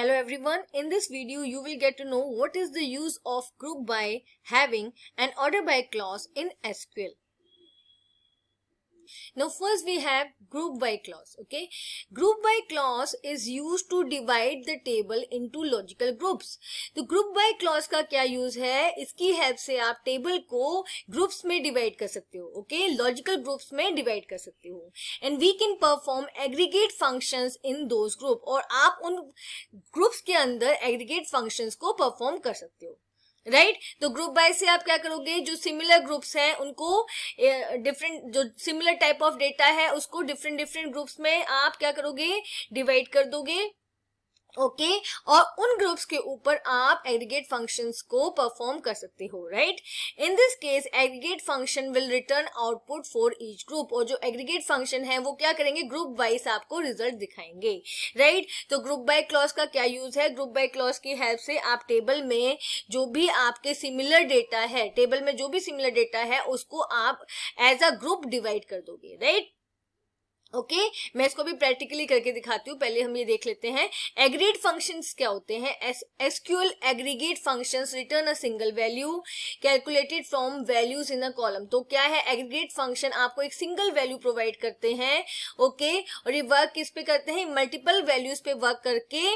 Hello everyone, in this video you will get to know what is the use of group by having an order by clause in SQL. Now first we have group by clause. Okay. Group by clause is used to divide the table into logical groups. तो group by clause का क्या use है इसकी help से आप table को groups में divide कर सकते हो ओके लॉजिकल ग्रुप्स में डिवाइड कर सकते हो and we can perform aggregate functions in those group और आप उन ग्रुप्स के अंदर एग्रीगेट फंक्शंस को परफॉर्म कर सकते हो राइट right? तो ग्रुप बाय से आप क्या करोगे जो सिमिलर ग्रुप्स हैं उनको डिफरेंट जो सिमिलर टाइप ऑफ डेटा है उसको डिफरेंट डिफरेंट ग्रुप्स में आप क्या करोगे डिवाइड कर दोगे ओके okay? और उन ग्रुप्स के ऊपर आप एग्रीगेट फंक्शंस को परफॉर्म कर सकते हो right in this case aggregate function will return output for each group और जो एग्रीगेट फंक्शन है वो क्या करेंगे ग्रुप वाइज आपको रिजल्ट दिखाएंगे राइट right? तो ग्रुप बाय क्लॉज का क्या यूज है ग्रुप बाय क्लॉज की हेल्प से आप टेबल में जो भी आपके सिमिलर डेटा है टेबल में जो भी सिमिलर डेटा है उसको आप एज अ ग्रुप डिवाइड कर दोगे राइट right? Okay okay? मैं इसको भी प्रैक्टिकली करके दिखाती हूँ पहले हम ये देख लेते हैं एग्रीड फंक्शंस क्या होते हैं SQL aggregate functions return a single value calculated from values in a column तो क्या है एग्रीगेट फंक्शन आपको एक सिंगल वैल्यू प्रोवाइड करते हैं ओके okay? और ये वर्क किस पे करते हैं मल्टीपल वैल्यूज पे वर्क करके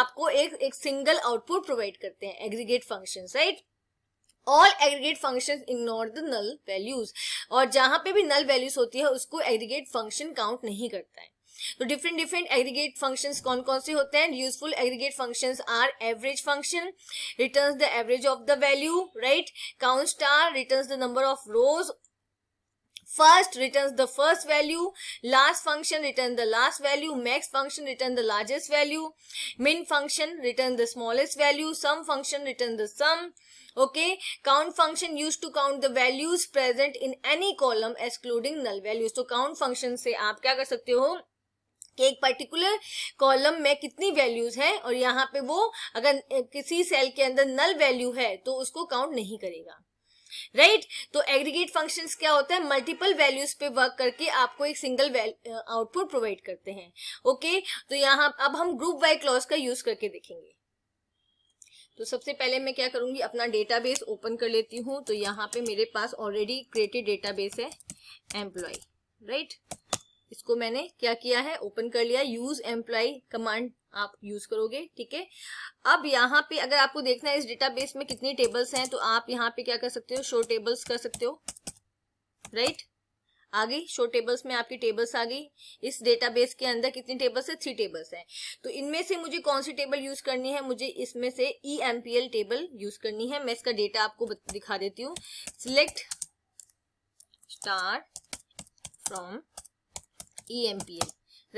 आपको एक एक सिंगल आउटपुट प्रोवाइड करते हैं aggregate function right all aggregate function ignore the null values और जहां पे भी नल वैल्यूज होती है उसको एग्रीगेट फंक्शन काउंट नहीं करता है तो डिफरेंट डिफरेंट एग्रीगेट फंक्शन कौन कौन से होते हैं useful aggregate function are average function return the average of the value right count star return the number of rows first returns the first value last function return the last value max function return the largest value min function return the smallest value sum function return the sum okay count function used to count the values present in any column excluding null values so count function se aap kya kar sakte ho कि एक particular column में कितनी values हैं और यहाँ पे वो अगर किसी सेल के अंदर नल वैल्यू है तो उसको काउंट नहीं करेगा राइट तो एग्रीगेट फंक्शंस क्या होते हैं मल्टीपल वैल्यूज पे वर्क करके आपको एक सिंगल आउटपुट प्रोवाइड करते हैं ओके okay? तो यहाँ अब हम ग्रुप वाई क्लॉज का यूज करके देखेंगे तो सबसे पहले मैं क्या करूंगी अपना डेटाबेस ओपन कर लेती हूँ तो यहाँ पे मेरे पास ऑलरेडी क्रिएटेड डेटाबेस है एम्प्लॉय राइट right? इसको मैंने क्या किया है ओपन कर लिया यूज एम्प्लॉय कमांड आप यूज करोगे ठीक है अब यहाँ पे अगर आपको देखना है इस डेटाबेस में कितनी टेबल्स हैं तो आप यहाँ पे क्या कर सकते हो शो टेबल्स कर सकते हो राइट आ गई शो टेबल्स में आपकी टेबल्स आ गई इस डेटाबेस के अंदर कितनी टेबल्स है थ्री टेबल्स है तो इनमें से मुझे कौन सी टेबल यूज करनी है मुझे इसमें से E M P L table use करनी है मैं इसका डेटा आपको दिखा देती हूँ select star from E M P L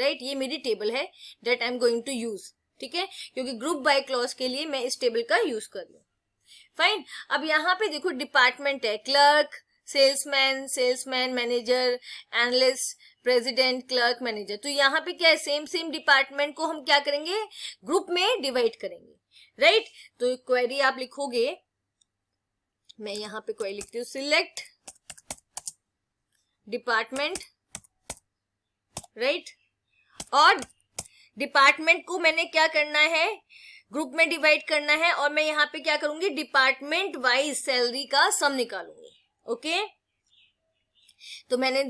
right ये मेरी टेबल है that I am going to use ठीक है क्योंकि ग्रुप बाय क्लॉज के लिए मैं इस टेबल का यूज कर लू फाइन अब यहाँ पे देखो डिपार्टमेंट है clerk salesman salesman manager analyst president clerk manager तो यहाँ पे क्या है सेम सेम डिपार्टमेंट को हम क्या करेंगे ग्रुप में डिवाइड करेंगे राइट right? तो क्वेरी आप लिखोगे मैं यहाँ पे क्वेरी लिखती हूँ सिलेक्ट डिपार्टमेंट राइट और डिपार्टमेंट को मैंने क्या करना है ग्रुप में डिवाइड करना है और मैं यहाँ पे क्या करूंगी डिपार्टमेंट वाइज सैलरी का सम निकालूंगी ओके तो मैंने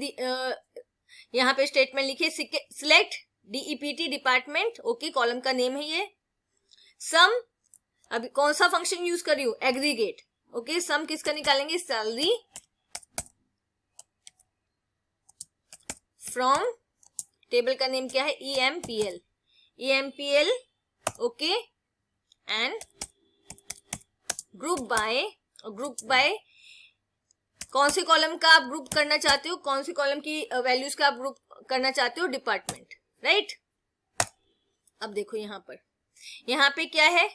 यहाँ पे स्टेटमेंट लिखी select D E P T department okay column का नेम है ये सम अभी कौन सा फंक्शन यूज कर रही हूं एग्रीगेट ओके सम किसका निकालेंगे सैलरी फ्रॉम टेबल का नेम क्या है E M P L E M P L okay and group by group by कौन से कॉलम का आप ग्रुप करना चाहते हो कौन से कॉलम की वैल्यूज uh, का आप ग्रुप करना चाहते हो डिपार्टमेंट राइट right? अब देखो यहाँ पर यहाँ पे क्या है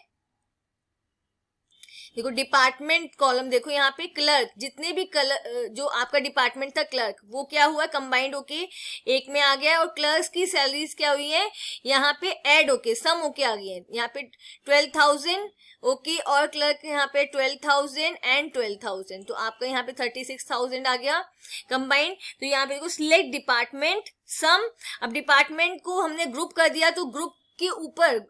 देखो डिपार्टमेंट कॉलम देखो यहाँ पे क्लर्क जितने भी कलर जो आपका डिपार्टमेंट था क्लर्क वो क्या हुआ कंबाइंड होके एक में आ गया और क्लर्क की सैलरीज क्या हुई है यहाँ पे एड होके सम होके आ गई है यहाँ पे ट्वेल्व थाउजेंड ओके और क्लर्क यहाँ पे twelve thousand and twelve thousand तो आपका यहाँ पे थर्टी सिक्स थाउजेंड आ गया कंबाइंड तो यहाँ पे देखो सिलेक्ट डिपार्टमेंट सम अब डिपार्टमेंट को हमने ग्रुप कर दिया तो ग्रुप इसके ऊपर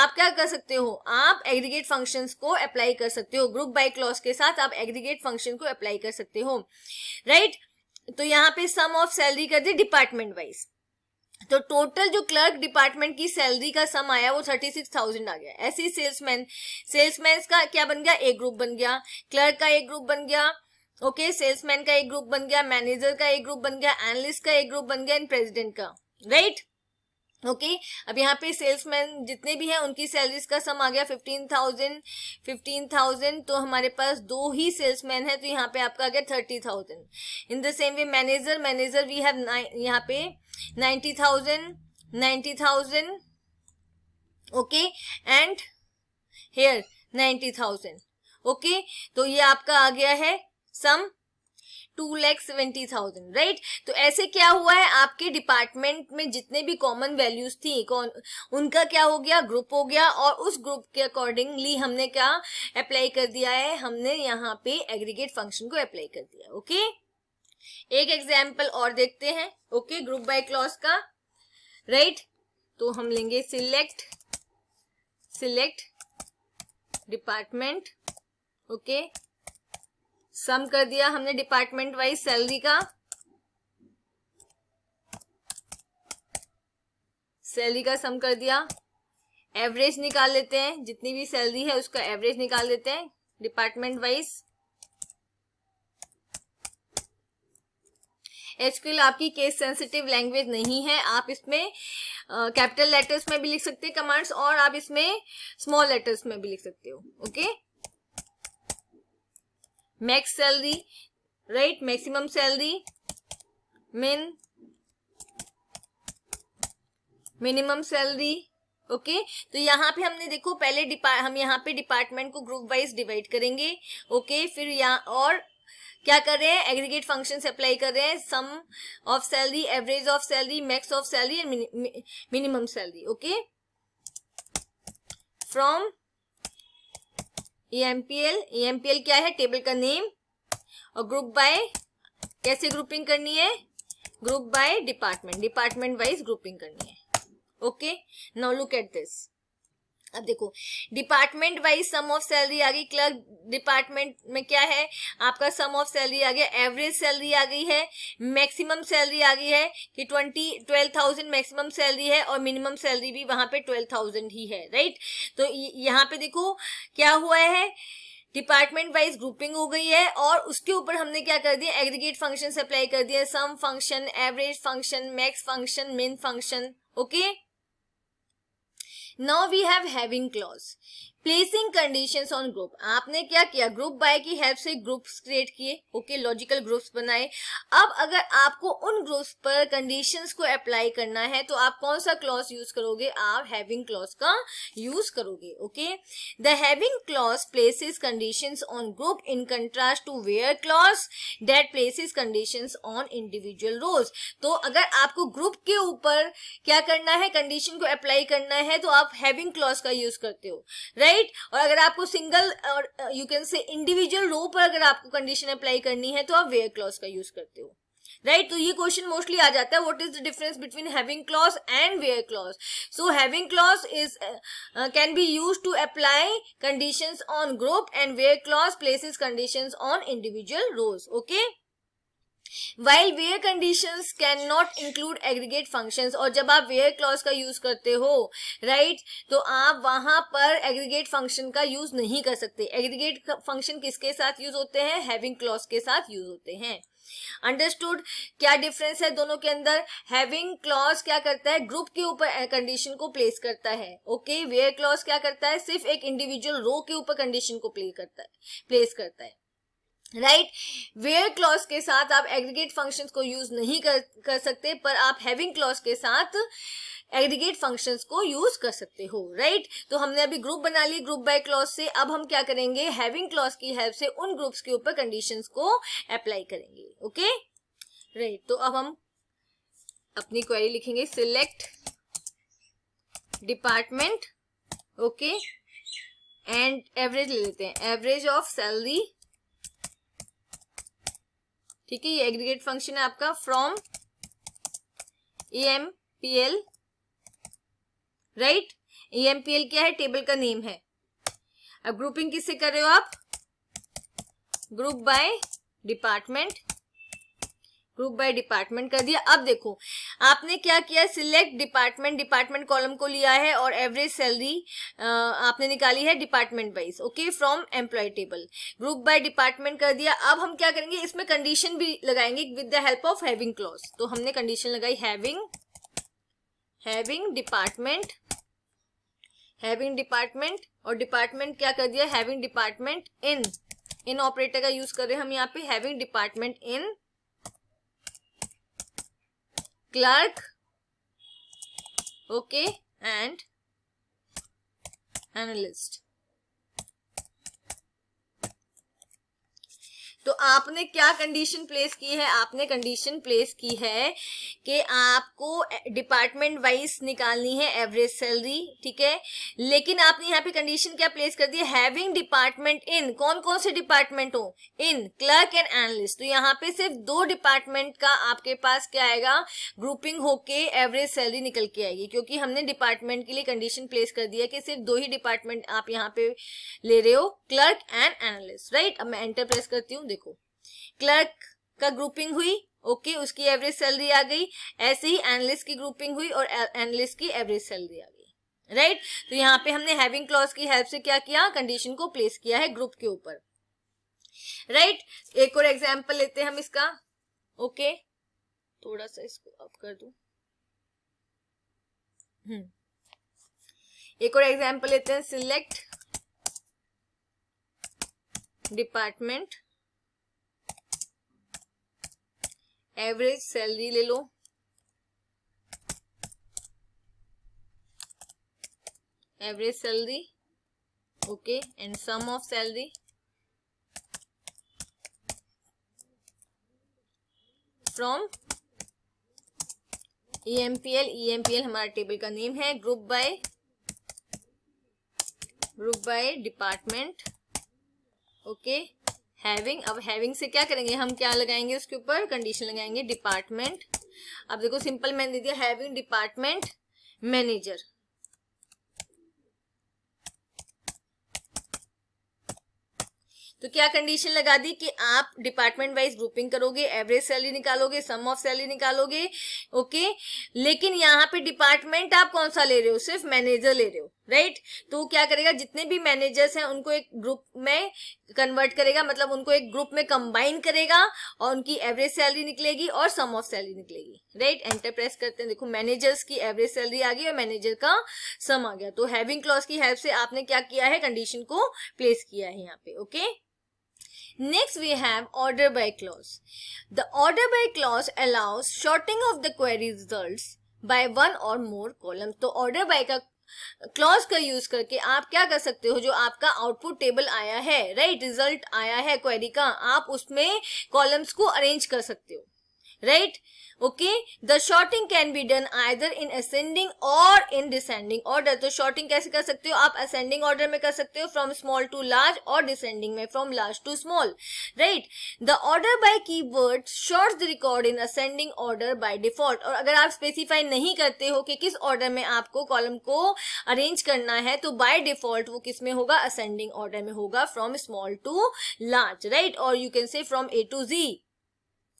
आप क्या कर सकते हो आप एग्रीगेट फंक्शन को अप्लाई कर सकते हो ग्रुप बाई क्लॉज के साथ आप एग्रीगेट फंक्शन को अप्लाई कर सकते हो राइट तो यहाँ पे सम ऑफ सैलरी कर दी डिपार्टमेंट वाइज तो टोटल जो क्लर्क डिपार्टमेंट की सैलरी का सम आया वो थर्टी सिक्स थाउजेंड आ गया ऐसे सेल्समैन सेल्समैन का क्या बन गया एक ग्रुप बन गया क्लर्क का एक ग्रुप बन गया ओके okay, सेल्समैन का एक ग्रुप बन गया मैनेजर का एक ग्रुप बन गया एनालिस्ट का एक ग्रुप बन गया एंड प्रेसिडेंट का राइट right? ओके okay, अब यहाँ पे सेल्समैन जितने भी हैं उनकी सैलरीज का सम आ गया फिफ्टीन थाउजेंड फिफ्टीन थाउजेंड तो हमारे पास दो ही सेल्समैन है तो यहाँ पे आपका आ गया thirty thousand in the same way manager manager we have यहाँ पे ninety thousand ninety thousand okay and here ninety thousand okay तो ये आपका आ गया है sum two lakh seventy thousand right तो ऐसे क्या हुआ है आपके डिपार्टमेंट में जितने भी कॉमन वैल्यूज थी कौन उनका क्या हो गया ग्रुप हो गया और उस ग्रुप के अकॉर्डिंगली हमने क्या अप्लाई कर दिया है हमने यहाँ पे एग्रीगेट फंक्शन को अप्लाई कर दिया ओके एक एग्जाम्पल और देखते हैं ओके ग्रुप बाय क्लॉज का राइट तो हम लेंगे select select department okay okay. Sum कर दिया हमने डिपार्टमेंट वाइज सैलरी का सैलरी का सम कर दिया एवरेज निकाल लेते हैं जितनी भी सैलरी है उसका एवरेज निकाल देते हैं डिपार्टमेंट वाइज एचक्यूएल आपकी केस सेंसिटिव लैंग्वेज नहीं है आप इसमें कैपिटल लेटर्स में भी लिख सकते हैं कमांड्स और आप इसमें स्मॉल लेटर्स में भी लिख सकते हो okay okay? Max salary right maximum salary min minimum salary okay तो यहाँ पे हमने देखो पहले हम यहाँ पे डिपार्टमेंट को ग्रुप वाइज डिवाइड करेंगे ओके okay, फिर यहाँ और क्या कर रहे हैं एग्रीगेट फंक्शन अप्लाई कर रहे हैं sum of salary average of salary max of salary and minimum salary okay from E M P L e E M P L e क्या है टेबल का नेम और ग्रुप बाय कैसे ग्रुपिंग करनी है group by department department wise grouping करनी है okay now look at this अब देखो department wise sum of salary आ गई क्लर्क डिपार्टमेंट में क्या है आपका सम ऑफ सैलरी आ गया एवरेज सैलरी आ गई है मैक्सिमम सैलरी आ गई है कि twenty twelve thousand maximum salary है और मिनिमम सैलरी भी वहां पे ट्वेल्व थाउजेंड ही है राइट तो यहाँ पे देखो क्या हुआ है डिपार्टमेंट वाइज ग्रुपिंग हो गई है और उसके ऊपर हमने क्या कर दिया एग्रीगेट फंक्शन अप्लाई कर दिया sum function average function max function min function okay Now we have having clause. Placing conditions on group आपने क्या किया ग्रुप बाय की हेल्प से ग्रुप्स क्रिएट किए ओके लॉजिकल ग्रुप्स बनाए अब अगर आपको उन ग्रुप्स पर कंडीशंस को अप्लाई करना है तो आप कौन सा क्लॉज यूज करोगे आप हैविंग क्लॉज का यूज करोगे okay the having clause places conditions on group in contrast to where clause that places conditions on individual rows तो अगर आपको ग्रुप के ऊपर क्या करना है कंडीशन को अप्लाई करना है तो आप हैविंग क्लॉज का यूज करते हो राइट राइट right? और अगर आपको सिंगल और you can say individual row पर अगर आपको कंडीशन अप्लाई करनी है तो आप वेयर क्लॉज का यूज करते हो राइट right? तो ये क्वेश्चन मोस्टली आ जाता है what is the difference between having clause and where clause so having clause is can be use to apply conditions on group and where clause places conditions on individual rows okay while where condition can not include aggregate function और जब आप where clause का use करते हो right right? तो आप वहां पर एग्रीगेट फंक्शन का यूज नहीं कर सकते एग्रीगेट फंक्शन किसके साथ यूज होते हैं हैविंग क्लॉज के साथ यूज होते हैं अंडरस्टूड क्या डिफरेंस है दोनों के अंदर हैविंग क्लॉज क्या करता है ग्रुप के ऊपर कंडीशन eh, को प्लेस करता है ओके वेयर क्लॉज क्या करता है सिर्फ एक इंडिविजुअल रो के ऊपर कंडीशन को प्ले करता है प्लेस करता है राइट वेयर क्लॉज के साथ आप एग्रीगेट फंक्शन को यूज नहीं कर कर सकते पर आप हैविंग क्लॉज के साथ एग्रीगेट फंक्शन को यूज कर सकते हो राइट right? तो हमने अभी ग्रुप बना लिया ग्रुप बाय क्लॉज से अब हम क्या करेंगे हैविंग क्लॉज की हेल्प से उन ग्रुप्स के ऊपर कंडीशंस को अप्लाई करेंगे ओके okay? राइट right, तो अब हम अपनी क्वेरी लिखेंगे select department okay and average ले लेते हैं एवरेज ऑफ सैलरी ठीक है ये एग्रीगेट फंक्शन है आपका from E M P L right E M P L क्या है टेबल का नेम है अब ग्रुपिंग किससे कर रहे हो आप group by department group by department कर दिया अब देखो आपने क्या किया सिलेक्ट डिपार्टमेंट डिपार्टमेंट कॉलम को लिया है और एवरेज सैलरी आपने निकाली है department wise okay from employee table group by department कर दिया अब हम क्या करेंगे इसमें कंडीशन भी लगाएंगे with the help of having clause तो हमने कंडीशन लगाई having having department having department और डिपार्टमेंट क्या कर दिया having department in in operator का यूज कर रहे हैं हम यहाँ पे having department in clerk okay and analyst तो आपने क्या कंडीशन प्लेस की है आपने कंडीशन प्लेस की है कि आपको डिपार्टमेंट वाइज निकालनी है एवरेज सैलरी ठीक है लेकिन आपने यहाँ पे कंडीशन क्या प्लेस कर दी है हैविंग डिपार्टमेंट इन कौन कौन से डिपार्टमेंट हो इन क्लर्क एंड एनालिस्ट तो यहाँ पे सिर्फ दो डिपार्टमेंट का आपके पास क्या आएगा ग्रुपिंग होके एवरेज सैलरी निकल के आएगी क्योंकि हमने डिपार्टमेंट के लिए कंडीशन प्लेस कर दिया कि सिर्फ दो ही डिपार्टमेंट आप यहाँ पे ले रहे हो क्लर्क एंड एनालिस्ट राइट अब मैं एंटर प्रेस करती हूँ देखो क्लर्क का ग्रुपिंग हुई ओके okay, उसकी एवरेज सैलरी आ गई ऐसे ही एनालिस्ट की ग्रुपिंग हुई और एनालिस्ट की एवरेज सैलरी आ गई राइट right? तो यहाँ पे हमने हैविंग क्लॉज की हेल्प से क्या किया कंडीशन को प्लेस किया है ग्रुप के ऊपर राइट right? एक और एग्जाम्पल लेते हैं हम इसका ओके okay? थोड़ा सा इसको अप कर दू हम्म। एक और एग्जाम्पल लेते हैं सिलेक्ट डिपार्टमेंट एवरेज सैलरी ले लो average salary okay and sum of salary from E M P L E M P L हमारा टेबल का नेम है group by group by department okay okay. Having अब having से क्या करेंगे हम क्या लगाएंगे उसके ऊपर कंडीशन लगाएंगे डिपार्टमेंट अब देखो सिंपल मैंने दे दिया हैविंग डिपार्टमेंट मैनेजर तो क्या कंडीशन लगा दी कि आप डिपार्टमेंट वाइज ग्रुपिंग करोगे एवरेज सैलरी निकालोगे सम ऑफ सैलरी निकालोगे ओके लेकिन यहाँ पे डिपार्टमेंट आप कौन सा ले रहे हो सिर्फ मैनेजर ले रहे हो राइट तो क्या करेगा जितने भी मैनेजर्स हैं उनको एक ग्रुप में कन्वर्ट करेगा मतलब उनको एक ग्रुप में कंबाइन करेगा और उनकी एवरेज सैलरी निकलेगी और सम ऑफ सैलरी निकलेगी राइट एंटरप्राइज करते हैं देखो मैनेजर्स की एवरेज सैलरी आ गई और मैनेजर का सम आ गया तो हैविंग क्लॉज की हेल्प से आपने क्या किया है कंडीशन को प्लेस किया है यहाँ पे okay Next we have order by clause. The order by clause allows sorting of the query results by one or more column. तो order by ka क्लॉज का यूज करके आप क्या कर सकते हो जो आपका आउटपुट टेबल आया है राइट right? रिजल्ट आया है क्वेरी का आप उसमें कॉलम्स को अरेंज कर सकते हो right okay the shorting can be done either in ascending or in descending order तो shorting कैसे कर सकते हो आप ascending order में कर सकते हो from small to large और descending में from large to small right the order by keyword shorts the record in ascending order by default और अगर आप specify नहीं करते हो कि किस order में आपको column को arrange करना है तो by default वो किस में होगा ascending order में होगा from small to large right or you can say from A to Z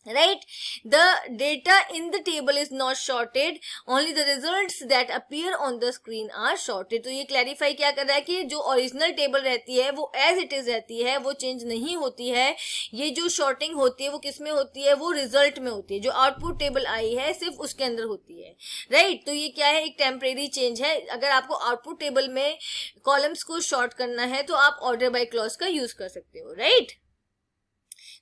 right the data in the table is not shorted only the results that appear on the screen are shorted so ye clarify kya kar raha hai ki jo original table rehti hai wo as it is rehti hai wo change nahi hoti hai ye jo shorting hoti hai wo किस में होती है वो result mein hoti hai jo output table aayi hai sirf uske andar hoti hai right to ye kya hai ek temporary change hai agar aapko output table mein columns ko short karna hai to aap order by clause ka use kar sakte ho right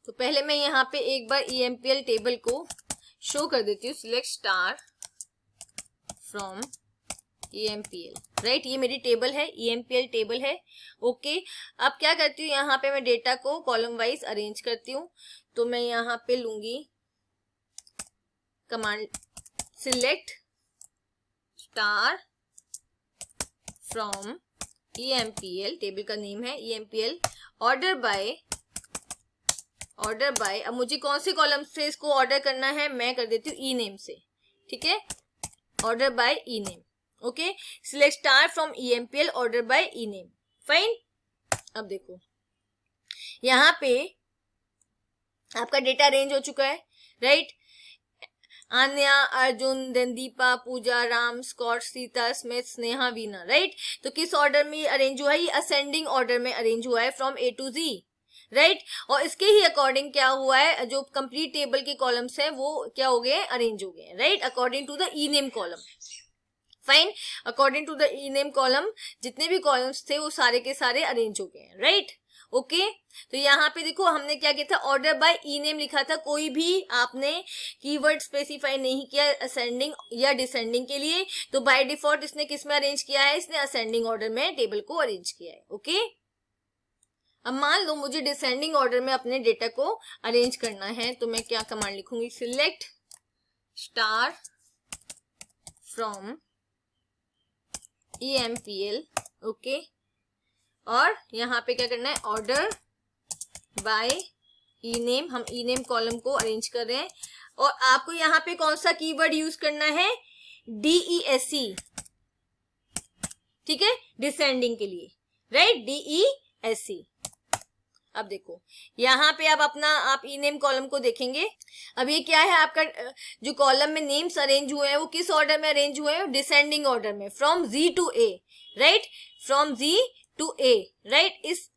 तो पहले मैं यहाँ पे एक बार E e table को show कर देती हूँ select star from E right ये मेरी टेबल है ई e टेबल है ओके okay. अब क्या करती हूँ यहाँ पे मैं डेटा को कॉलम वाइज अरेंज करती हूँ तो मैं यहाँ पे लूंगी command select star from E table का नेम है E order by order by अब मुझे कौन से कॉलम से इसको ऑर्डर करना है मैं कर देती हूँ ई नेम से ठीक है order by E name okay select star from E M P L order by E name fine अब देखो यहाँ पे आपका डेटा रेंज हो चुका है right right? Anya Arjun then Deepa Pooja Ram Scott Sita Smith Sneha Veena right तो किस ऑर्डर में अरेंज हुआ है ये असेंडिंग ऑर्डर में अरेंज हुआ है from A to Z right right? और इसके ही अकॉर्डिंग क्या हुआ है जो कंप्लीट टेबल के कॉलम्स हैं वो क्या हो गए अरेंज हो गए right according to the E name column fine according to the E name column जितने भी कॉलम्स थे वो सारे के सारे अरेंज हो गए हैं राइट ओके okay? तो यहाँ पे देखो हमने क्या किया था ऑर्डर बाय ई नेम लिखा था कोई भी आपने कीवर्ड स्पेसिफाई नहीं किया असेंडिंग या डिसेंडिंग के लिए तो बाय डिफॉल्ट इसने किस में अरेंज किया है इसने असेंडिंग ऑर्डर में टेबल को अरेंज किया है ओके okay? अब मान लो मुझे डिसेंडिंग ऑर्डर में अपने डेटा को अरेंज करना है तो मैं क्या कमांड लिखूंगी select star from E M P L okay और यहाँ पे क्या करना है ऑर्डर बाय ई नेम हम ई नेम कॉलम को अरेंज कर रहे हैं और आपको यहाँ पे कौन सा कीवर्ड यूज करना है डीई एस सी ठीक है डिसेंडिंग के लिए राइट डीई एस सी अब देखो यहाँ पे आप अपना आप ई नेम कॉलम को देखेंगे अब ये क्या है आपका जो कॉलम में नेम्स अरेंज हुए हैं वो किस ऑर्डर में अरेंज हुए हैं डिसेंडिंग ऑर्डर में from Z to A right from Z to A right इस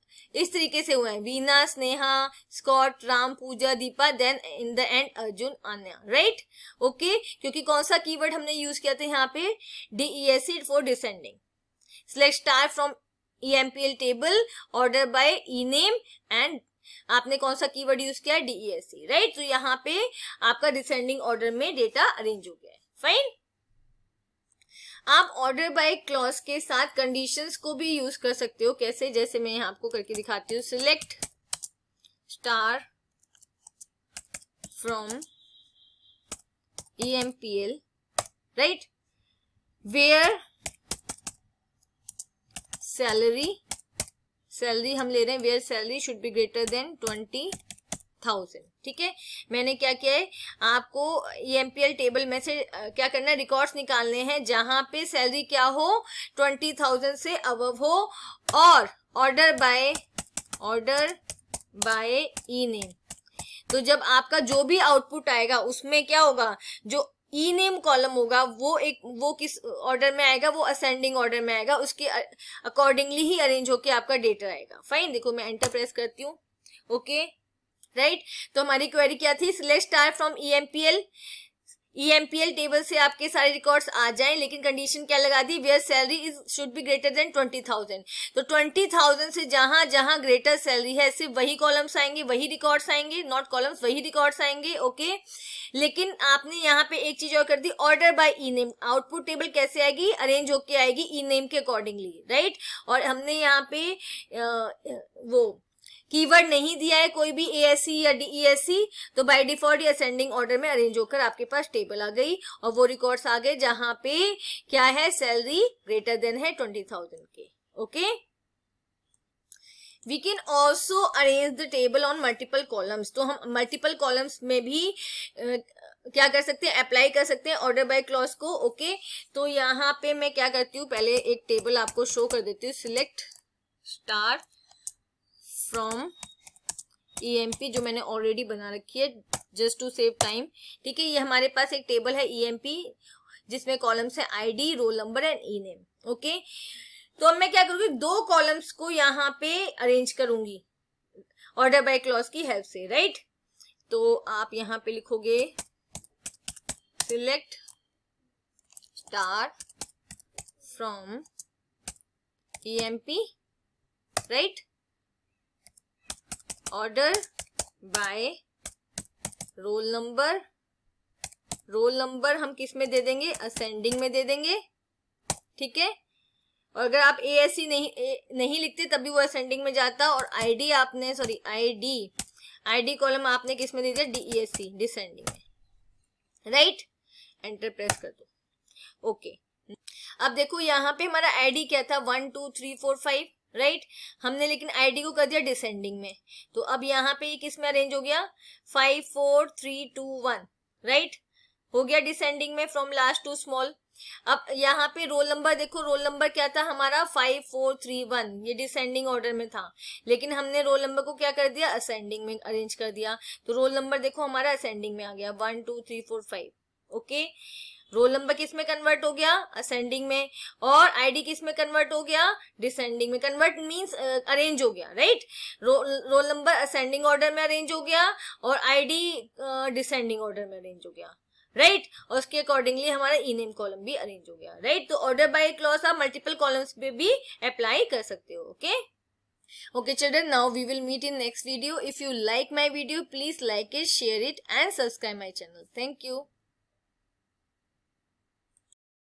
इस तरीके से हुए हैं Veena Sneha Scott Ram Pooja Deepa then in the end Arjun Anya right okay क्योंकि कौन सा कीवर्ड हमने यूज किया था यहाँ पे D E S C for descending select star from E table order by E name and आपने कौन सा कीवर्ड यूज किया डीईएससी राइट e e, तो यहाँ पे आपका डिसेंडिंग ऑर्डर में डेटा अरेंज हो गया है फाइन आप ऑर्डर बाय क्लॉज के साथ कंडीशंस को भी यूज कर सकते हो कैसे जैसे मैं यहाँ आपको करके दिखाती हूँ select star from E M P L right where salary salary हम ले रहे हैं where salary should be greater than twenty thousand ठीक है मैंने क्या किया है आपको ईएमपीएल e टेबल में से क्या करना है रिकॉर्ड्स निकालने हैं जहां पे सैलरी क्या हो ट्वेंटी थाउजेंड से अबव हो और order by order by E name तो जब आपका जो भी आउटपुट आएगा उसमें क्या होगा जो ई नेम कॉलम होगा वो एक वो किस ऑर्डर में आएगा वो असेंडिंग ऑर्डर में आएगा उसके अकॉर्डिंगली ही अरेंज होके आपका डेटा आएगा फाइन देखो मैं एंटर प्रेस करती हूँ ओके राइट तो हमारी क्वेरी क्या थी select star from E M P L EMPL e table से आपके सारे रिकॉर्ड्स आ जाएं लेकिन कंडीशन क्या लगा दी where salary is should be greater than twenty thousand तो ट्वेंटी थाउजेंड से जहां जहां ग्रेटर सैलरी है सिर्फ वही कॉलम्स आएंगे वही रिकॉर्ड्स आएंगे नॉट कॉलम्स वही रिकॉर्ड्स आएंगे ओके लेकिन आपने यहाँ पे एक चीज और कर दी order by E name output table कैसे आएगी अरेंज होके आएगी ई नेम के अकॉर्डिंगली राइट और हमने यहाँ पे आ, वो कीवर्ड नहीं दिया है कोई भी सी या डीईएससी e तो बाय डिफॉल्ट ये असेंडिंग ऑर्डर में अरेंज होकर आपके पास टेबल आ गई और वो रिकॉर्ड्स आ गए जहां पे क्या है सैलरी ग्रेटर देन है ट्वेंटी थाउजेंड के okay we can also arrange the table on multiple columns तो हम मल्टीपल कॉलम्स में भी क्या कर सकते हैं अप्लाई कर सकते हैं ऑर्डर बाय क्लॉज को ओके तो यहाँ पे मैं क्या करती हूँ पहले एक टेबल आपको शो कर देती हूँ select star from E e जो मैंने ऑलरेडी बना रखी है जस्ट टू सेव टाइम ठीक है ये हमारे पास एक टेबल है ई e जिसमें कॉलम्स है ID roll number and E name okay तो अब मैं क्या करूंगी दो कॉलम्स को यहाँ पे अरेंज करूंगी ऑर्डर बाय क्लॉज की हेल्प से राइट तो आप यहाँ पे लिखोगे select star from E M P right order by roll number roll number हम किस में दे देंगे असेंडिंग में दे देंगे ठीक है और अगर आप ए एस सी नहीं ए, नहीं लिखते तभी वो असेंडिंग में जाता और आईडी आपने सॉरी आईडी आईडी कॉलम आपने किस में दे दिया सी डिसेंडिंग e में राइट एंटर प्रेस कर दो ओके अब देखो यहाँ पे हमारा आईडी क्या था one two three four five right हमने लेकिन आईडी को कर दिया डिसेंडिंग में तो अब यहाँ पे ये किस में अरेंज हो गया five four three two one right हो गया डिसेंडिंग में फ्रॉम लास्ट टू स्मॉल अब यहाँ पे रोल नंबर देखो रोल नंबर क्या था हमारा फाइव फोर थ्री वन ये डिसेंडिंग ऑर्डर में था लेकिन हमने रोल नंबर को क्या कर दिया असेंडिंग में अरेंज कर दिया तो रोल नंबर देखो हमारा असेंडिंग में आ गया one two three four five okay roll number किस में कन्वर्ट हो गया असेंडिंग में और आईडी किस में कन्वर्ट हो गया डिसेंडिंग में कन्वर्ट मींस अरेंज हो गया right roll number ascending order में अरेंज हो गया और आईडी डिसेंडिंग ऑर्डर में अरेंज हो गया राइट right? और उसके अकॉर्डिंगली हमारा ई नेम कॉलम भी अरेंज हो गया राइट right? तो ऑर्डर बाय क्लॉज आप मल्टीपल कॉलम्स पे भी अप्लाई कर सकते हो okay okay children now we will meet in next video if you like my video please like it share it and subscribe my channel thank you